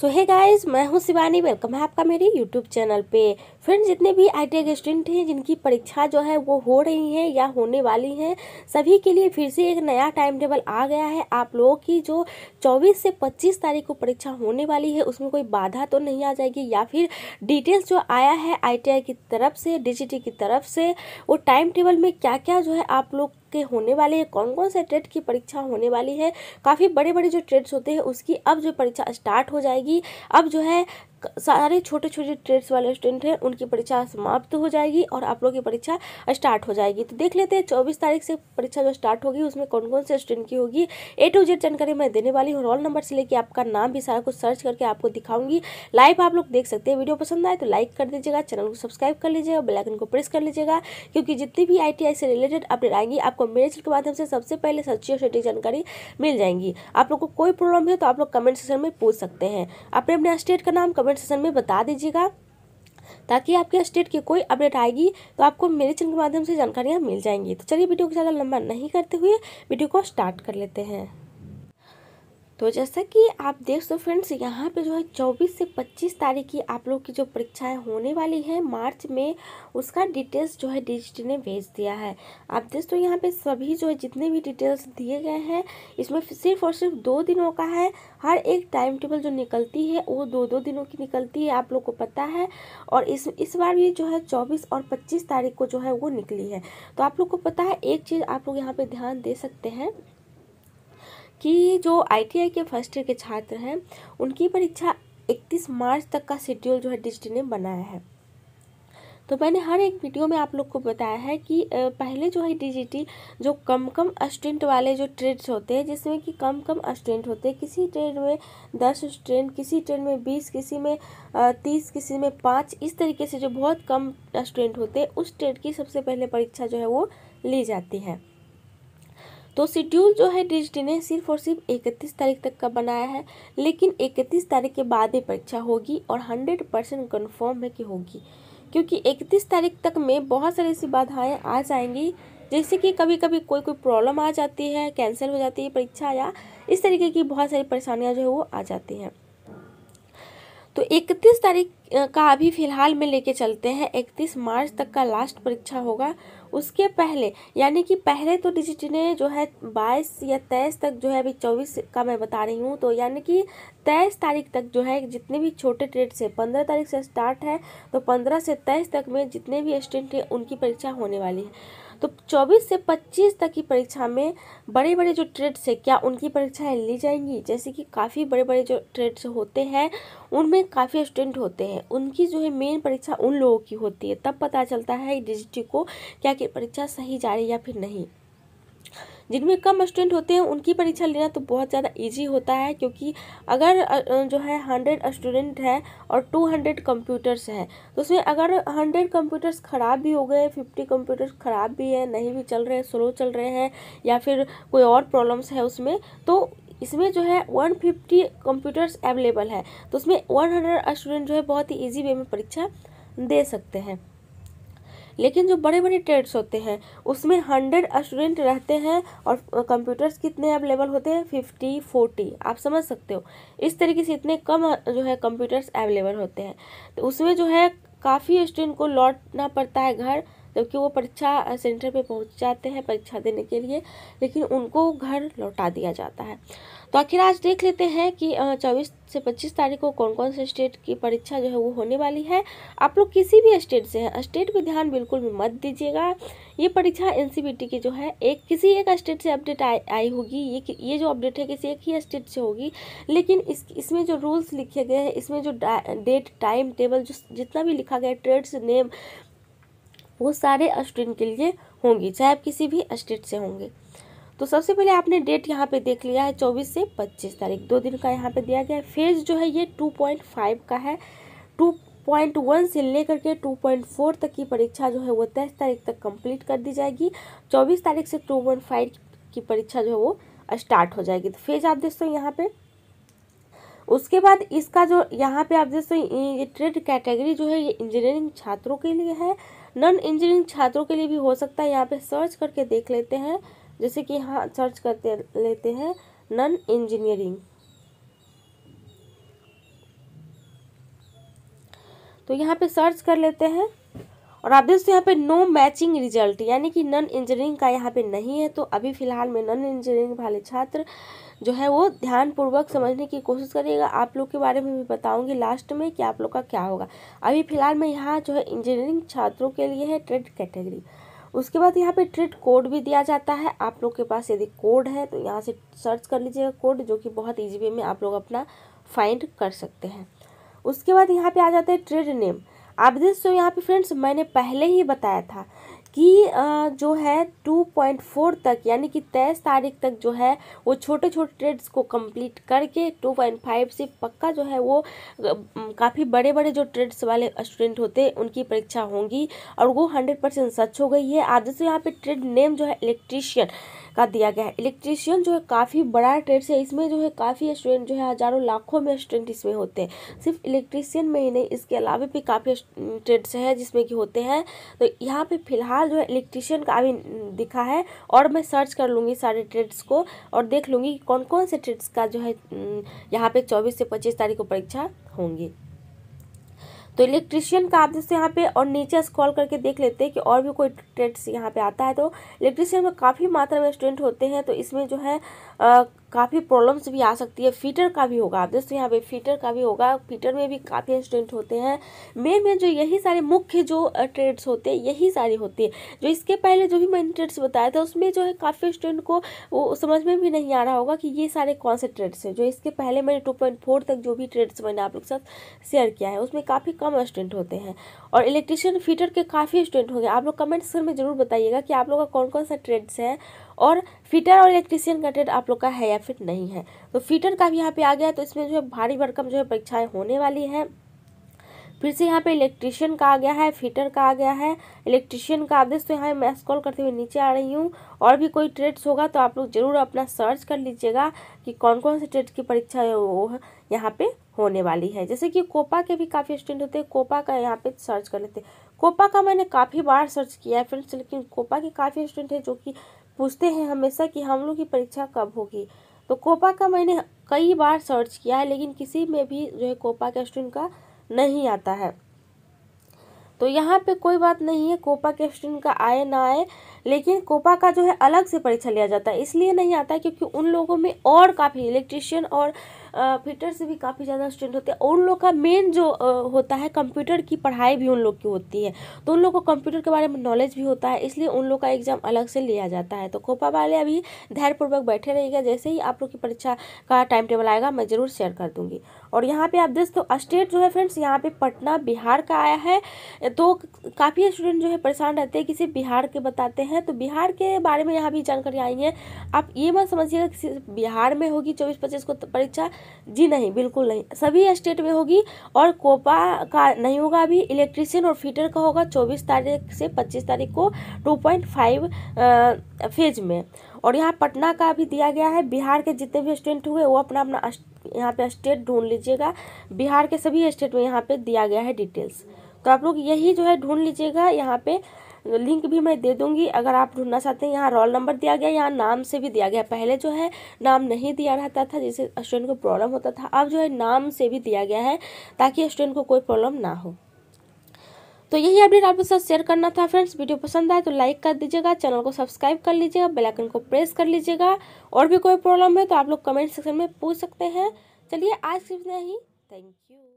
सो है गाइस मैं हूं शिवानी वेलकम है आपका मेरे यूट्यूब चैनल पे फ्रेंड्स जितने भी आई टी स्टूडेंट हैं जिनकी परीक्षा जो है वो हो रही है या होने वाली हैं सभी के लिए फिर से एक नया टाइम टेबल आ गया है आप लोगों की जो 24 से 25 तारीख को परीक्षा होने वाली है उसमें कोई बाधा तो नहीं आ जाएगी या फिर डिटेल्स जो आया है आई की तरफ से डी की तरफ से वो टाइम टेबल में क्या क्या जो है आप लोग के होने वाले हैं कौन कौन से ट्रेड की परीक्षा होने वाली है काफ़ी बड़े बड़े जो ट्रेड्स होते हैं उसकी अब जो परीक्षा स्टार्ट हो जाएगी अब जो है सारे छोटे छोटे ट्रेड्स वाले स्टूडेंट हैं उनकी परीक्षा समाप्त हो जाएगी और आप लोग की परीक्षा स्टार्ट हो जाएगी तो देख लेते हैं चौबीस तारीख से परीक्षा जो स्टार्ट होगी उसमें कौन कौन से स्टूडेंट की होगी ए टू जेड जानकारी मैं देने वाली हूँ रोल नंबर से लेकर आपका नाम भी सारा कुछ सर्च करके आपको दिखाऊंगी लाइव आप लोग देख सकते हैं वीडियो पसंद आए तो लाइक कर दीजिएगा चैनल को सब्सक्राइब कर लीजिएगा बेलाइकन को प्रेस कर लीजिएगा क्योंकि जितनी भी आई से रिलेटेड अपडेट आएंगी आपको मेरे के माध्यम से सबसे पहले सच्ची और सटीक जानकारी मिल जाएंगी आप लोग को कोई प्रॉब्लम है तो आप लोग कमेंट सेक्शन में पूछ सकते हैं अपने अपने स्टेट का नाम कमेंट सेक्शन में बता दीजिएगा ताकि आपके स्टेट की कोई अपडेट आएगी तो आपको मेरे चैनल के माध्यम से जानकारियाँ मिल जाएंगी तो चलिए वीडियो को ज़्यादा लंबा नहीं करते हुए वीडियो को स्टार्ट कर लेते हैं तो जैसा कि आप देख सो फ्रेंड्स यहाँ पे जो है 24 से 25 तारीख की आप लोग की जो परीक्षाएं होने वाली है मार्च में उसका डिटेल्स जो है डीजीटी ने भेज दिया है आप देख तो यहाँ पे सभी जो है जितने भी डिटेल्स दिए गए हैं इसमें सिर्फ और सिर्फ दो दिनों का है हर एक टाइम टेबल जो निकलती है वो दो दो दिनों की निकलती है आप लोग को पता है और इस इस बार भी जो है चौबीस और पच्चीस तारीख को जो है वो निकली है तो आप लोग को पता है एक चीज़ आप लोग यहाँ पर ध्यान दे सकते हैं कि जो आईटीआई के फर्स्ट ईयर के छात्र हैं उनकी परीक्षा 31 मार्च तक का शेड्यूल जो है डिस्ट्री ने बनाया है तो मैंने हर एक वीडियो में आप लोग को बताया है कि पहले जो है डीजीटी जो कम कम स्टूडेंट वाले जो ट्रेड्स होते हैं जिसमें कि कम कम स्टूडेंट होते हैं किसी ट्रेड में दस स्टूडेंट किसी ट्रेड में बीस किसी में तीस किसी में पाँच इस तरीके से जो बहुत कम स्टूडेंट होते हैं उस ट्रेड की सबसे पहले परीक्षा जो है वो ली जाती है तो शेड्यूल जो है डिजिटी ने सिर्फ और सिर्फ इकतीस तारीख तक का बनाया है लेकिन इकतीस तारीख के बाद ही परीक्षा होगी और हंड्रेड परसेंट कन्फर्म है कि होगी क्योंकि इकतीस तारीख तक में बहुत सारी ऐसी बाधाएँ आ जाएंगी जैसे कि कभी कभी कोई कोई प्रॉब्लम आ जाती है कैंसिल हो जाती है परीक्षा या इस तरीके की बहुत सारी परेशानियाँ जो है वो आ जाती हैं तो 31 तारीख का अभी फ़िलहाल में लेके चलते हैं 31 मार्च तक का लास्ट परीक्षा होगा उसके पहले यानी कि पहले तो डिजिट ने जो है बाईस या तेईस तक जो है अभी चौबीस का मैं बता रही हूँ तो यानी कि तेईस तारीख तक जो है जितने भी छोटे ट्रेड से पंद्रह तारीख से स्टार्ट है तो पंद्रह से तेईस तक में जितने भी स्टूडेंट हैं उनकी परीक्षा होने वाली है तो 24 से 25 तक की परीक्षा में बड़े बड़े जो ट्रेड्स है क्या उनकी परीक्षाएं ली जाएंगी जैसे कि काफ़ी बड़े बड़े जो ट्रेड्स होते हैं उनमें काफ़ी स्टूडेंट होते हैं उनकी जो है मेन परीक्षा उन लोगों की होती है तब पता चलता है डीजीटी को क्या कि परीक्षा सही जा रही है या फिर नहीं जिनमें कम स्टूडेंट होते हैं उनकी परीक्षा लेना तो बहुत ज़्यादा इजी होता है क्योंकि अगर जो है हंड्रेड स्टूडेंट है और टू हंड्रेड कंप्यूटर्स हैं तो उसमें अगर हंड्रेड कंप्यूटर्स ख़राब भी हो गए फिफ्टी कंप्यूटर्स ख़राब भी हैं नहीं भी चल रहे स्लो चल रहे हैं या फिर कोई और प्रॉब्लम्स है उसमें तो इसमें जो है वन फिफ्टी कंप्यूटर्स अवेलेबल है तो उसमें वन हंड्रेड स्टूडेंट जो है बहुत ही ईजी वे में परीक्षा दे सकते हैं लेकिन जो बड़े बड़े ट्रेड्स होते हैं उसमें हंड्रेड स्टूडेंट रहते हैं और कंप्यूटर्स कितने अवेलेबल होते हैं फिफ्टी फोर्टी आप समझ सकते हो इस तरीके से इतने कम जो है कंप्यूटर्स अवेलेबल होते हैं तो उसमें जो है काफ़ी स्टूडेंट को लौटना पड़ता है घर जबकि वो परीक्षा सेंटर पे पहुंच जाते हैं परीक्षा देने के लिए लेकिन उनको घर लौटा दिया जाता है तो आखिर आज देख लेते हैं कि चौबीस से पच्चीस तारीख को कौन कौन से स्टेट की परीक्षा जो है वो होने वाली है आप लोग किसी भी स्टेट से हैं स्टेट पर ध्यान बिल्कुल भी मत दीजिएगा ये परीक्षा एन की जो है एक किसी एक स्टेट से अपडेट आई आई होगी ये ये जो अपडेट है किसी एक ही स्टेट से होगी लेकिन इस इसमें जो रूल्स लिखे गए हैं इसमें जो डेट टाइम टेबल जो जितना भी लिखा गया ट्रेड्स नेम वो सारे स्टूडेंट के लिए होंगी चाहे आप किसी भी स्टेट से होंगे तो सबसे पहले आपने डेट यहाँ पे देख लिया है चौबीस से पच्चीस तारीख दो दिन का यहाँ पे दिया गया है फेज जो है ये टू पॉइंट फाइव का है टू पॉइंट वन से लेकर के टू पॉइंट फोर तक की परीक्षा जो है वो तेईस तारीख तक कंप्लीट कर दी जाएगी चौबीस तारीख से टू पॉइंट फाइव की परीक्षा जो है वो स्टार्ट हो जाएगी तो फेज आप हो यहाँ पर उसके बाद इसका जो यहाँ पे आप जैसे ये ट्रेड कैटेगरी जो है ये इंजीनियरिंग छात्रों के लिए है नॉन इंजीनियरिंग छात्रों के लिए भी हो सकता है यहाँ पे सर्च करके देख लेते हैं जैसे कि यहाँ सर्च करते लेते हैं नॉन इंजीनियरिंग तो यहाँ पे सर्च कर लेते हैं और आप देखते यहाँ पे नो मैचिंग रिजल्ट यानी कि नॉन इंजीनियरिंग का यहाँ पे नहीं है तो अभी फिलहाल में नॉन इंजीनियरिंग वाले छात्र जो है वो ध्यानपूर्वक समझने की कोशिश करिएगा आप लोग के बारे में भी बताऊंगी लास्ट में कि आप लोग का क्या होगा अभी फिलहाल मैं यहाँ जो है इंजीनियरिंग छात्रों के लिए है ट्रेड कैटेगरी उसके बाद यहाँ पे ट्रेड कोड भी दिया जाता है आप लोग के पास यदि कोड है तो यहाँ से सर्च कर लीजिएगा कोड जो कि बहुत ईजी वे में आप लोग अपना फाइंड कर सकते हैं उसके बाद यहाँ पे आ जाता है ट्रेड नेम आप देख सो यहाँ पे फ्रेंड्स मैंने पहले ही बताया था कि जो है 2.4 तक यानी कि तेईस तारीख तक जो है वो छोटे छोटे ट्रेड्स को कंप्लीट करके 2.5 से पक्का जो है वो काफ़ी बड़े बड़े जो ट्रेड्स वाले स्टूडेंट होते हैं उनकी परीक्षा होंगी और वो हंड्रेड परसेंट सच हो गई है आज जैसे यहाँ पे ट्रेड नेम जो है इलेक्ट्रीशियन का दिया गया है इलेक्ट्रीशियन जो है काफ़ी बड़ा ट्रेड्स है इसमें जो है काफ़ी स्टूडेंट जो है हज़ारों लाखों में स्टूडेंट इसमें होते हैं सिर्फ इलेक्ट्रीशियन में ही नहीं इसके अलावा भी काफ़ी ट्रेड्स है जिसमें कि होते हैं तो यहाँ पे फिलहाल जो है इलेक्ट्रीशियन का अभी दिखा है और मैं सर्च कर लूँगी सारे ट्रेड्स को और देख लूँगी कौन कौन से ट्रेड्स का जो है हम्म, यहाँ पे चौबीस से पच्चीस तारीख को परीक्षा होंगी तो इलेक्ट्रिशियन का आप जैसे यहाँ पे और नीचे स्क्रॉल करके देख लेते हैं कि और भी कोई ट्रेड्स यहाँ पे आता है तो इलेक्ट्रिशियन में काफ़ी मात्रा में स्टूडेंट होते हैं तो इसमें जो है आ, काफ़ी प्रॉब्लम्स भी आ सकती है फीटर का भी होगा आप जैसे यहाँ पे फीटर का भी होगा फीटर में भी काफ़ी स्टूडेंट होते हैं मेन मेन जो यही सारे मुख्य जो ट्रेड्स होते हैं यही सारी होती है जो इसके पहले जो भी मैंने ट्रेड्स बताया था उसमें जो है काफ़ी स्टूडेंट को वो समझ में भी नहीं आ रहा होगा कि ये सारे कौन से ट्रेड्स हैं जो इसके पहले मैंने टू तक जो भी ट्रेड्स मैंने आप लोग के साथ शेयर किया है उसमें काफ़ी कम स्टूडेंट होते हैं और इलेक्ट्रिशियन फीटर के काफ़ी स्टूडेंट होंगे आप लोग कमेंट्स में ज़रूर बताइएगा कि आप लोग का कौन कौन सा ट्रेड्स है और फिटर और इलेक्ट्रीशियन का ट्रेड आप लोग का है या फिर नहीं है तो फिटर का भी यहाँ पे आ गया तो इसमें जो है भारी भरकम जो है परीक्षाएँ होने वाली हैं फिर से यहाँ पे इलेक्ट्रिशियन का आ गया है फिटर का आ गया है इलेक्ट्रिशियन का आदेश तो यहाँ मैं स्कॉल करते हुए नीचे आ रही हूँ और भी कोई ट्रेड्स होगा तो आप लोग ज़रूर अपना सर्च कर लीजिएगा कि कौन कौन से ट्रेड की परीक्षा है वो यहाँ पे होने वाली है जैसे कि कोपा के भी काफ़ी स्टूडेंट होते हैं कोपा का यहाँ पे सर्च कर लेते हैं कोपा का मैंने काफ़ी बार सर्च किया है फ्रेंड्स लेकिन कोपा के काफ़ी स्टूडेंट हैं जो कि पूछते हैं हमेशा कि हम लोग की परीक्षा कब होगी तो कोपा का मैंने कई बार सर्च किया है लेकिन किसी में भी जो है कोपा के स्टूडेंट का नहीं आता है तो यहाँ पे कोई बात नहीं है कोपा के स्टूडेंट का आए ना आए लेकिन कोपा का जो है अलग से परीक्षा लिया जाता है इसलिए नहीं आता क्योंकि उन लोगों में और काफ़ी इलेक्ट्रिशियन और फिटर से भी काफ़ी ज़्यादा स्टूडेंट होते हैं और उन लोग का मेन जो होता है कंप्यूटर की पढ़ाई भी उन लोग की होती है तो उन लोग को कंप्यूटर के बारे में नॉलेज भी होता है इसलिए उन लोग का एग्ज़ाम अलग से लिया जाता है तो कोपा वाले अभी धैर्यपूर्वक बैठे रहेगा जैसे ही आप लोग की परीक्षा का टाइम टेबल आएगा मैं ज़रूर शेयर कर दूँगी और यहाँ पर आप दोस्तों स्टेट जो है फ्रेंड्स यहाँ पर पटना बिहार का आया है तो काफ़ी स्टूडेंट जो है परेशान रहते हैं कि बिहार के बताते हैं है तो बिहार के बारे में यहाँ भी जानकारी आई है आप ये मत समझिएगा कि बिहार में होगी चौबीस पच्चीस को तो परीक्षा जी नहीं बिल्कुल नहीं सभी स्टेट में होगी और कोपा का नहीं होगा अभी इलेक्ट्रिशियन और फीटर का होगा चौबीस तारीख से पच्चीस तारीख को टू फेज में और यहाँ पटना का भी दिया गया है बिहार के जितने भी स्टूडेंट हुए वो अपना अपना यहाँ पे स्टेट ढूंढ लीजिएगा बिहार के सभी स्टेट में यहाँ पे दिया गया है डिटेल्स तो आप लोग यही जो है ढूंढ लीजिएगा यहाँ पे लिंक भी मैं दे दूँगी अगर आप ढूंढना चाहते हैं यहाँ रोल नंबर दिया गया यहाँ नाम से भी दिया गया पहले जो है नाम नहीं दिया रहता था जिससे स्टूडेंट को प्रॉब्लम होता था अब जो है नाम से भी दिया गया है ताकि स्टूडेंट को कोई प्रॉब्लम ना हो तो यही अपडेट आपके साथ शेयर करना था फ्रेंड्स वीडियो पसंद आए तो लाइक कर दीजिएगा चैनल को सब्सक्राइब कर लीजिएगा बेल आइकन को प्रेस कर लीजिएगा और भी कोई प्रॉब्लम है तो आप लोग कमेंट सेक्शन में पूछ सकते हैं चलिए आज सिर्फ नहीं थैंक यू